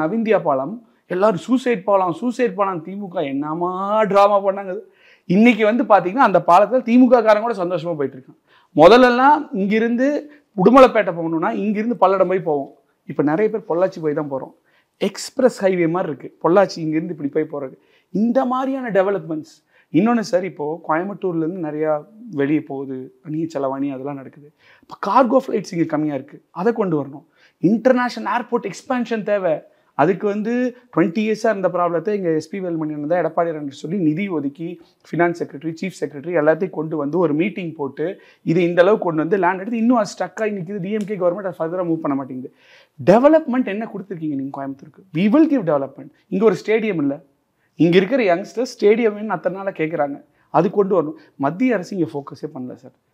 நவிந்தியா பாலம் எல்லாரும் சூசைட் பாலம் சூசைட் பாலம் திமுக என்னமா ட்ராமா பண்ணாங்க இன்னைக்கு வந்து பார்த்தீங்கன்னா அந்த பாலத்தில் திமுக காரங்க கூட சந்தோஷமாக போயிட்டு இருக்கான் முதல்லலாம் இங்கிருந்து உடுமலைப்பேட்டை போகணும்னா இங்கிருந்து பல்லடம் போய் போவோம் இப்போ நிறைய பேர் பொள்ளாச்சி போய் தான் போகிறோம் எக்ஸ்பிரஸ் ஹைவே மாதிரி இருக்குது பொள்ளாச்சி இங்கேருந்து இப்படி போய் போகிறது இந்த மாதிரியான டெவலப்மெண்ட்ஸ் இன்னொன்று சார் இப்போது கோயம்புத்தூர்லேருந்து நிறையா வெளியே போகுது அணிய செலவாணி அதெல்லாம் நடக்குது இப்போ கார்கோ ஃப்ளைட்ஸ் இங்கே கம்மியாக இருக்குது அதை கொண்டு வரணும் இன்டர்நேஷ்னல் ஏர்போர்ட் எக்ஸ்பேன்ஷன் தேவை அதுக்கு வந்து டுவெண்ட்டி இயர்ஸாக இருந்த ப்ராப்ளத்தை எங்கள் எஸ்பி வேல்மணி தான் எடப்பாடி ரெண்டு சொல்லி நிதி ஒதுக்கி ஃபினான்ஸ் செக்ரட்டரி சீஃப் செக்ரட்டரி எல்லாத்தையும் கொண்டு வந்து ஒரு மீட்டிங் போட்டு இது இந்த அளவுக்கு கொண்டு வந்து லேண்ட் எடுத்து இன்னும் அது ஸ்டக்காக நிற்கிது டிஎம்கே கவர்மெண்ட் அதை ஃபர்தராக மூவ் பண்ண மாட்டேங்குது டெவலப்மெண்ட் என்ன கொடுத்துருக்கீங்க நீங்கள் கோயம்புத்தூருக்கு வி வில் கிவ் டெவலப்மெண்ட் இங்கே ஒரு ஸ்டேடியம் இல்லை இங்கே இருக்கிற யங்ஸ்டர்ஸ் ஸ்டேடியம்னு அத்தனை நாளாக கேட்குறாங்க அது கொண்டு வரணும் மத்திய அரசு இங்கே ஃபோக்கஸே பண்ணல சார்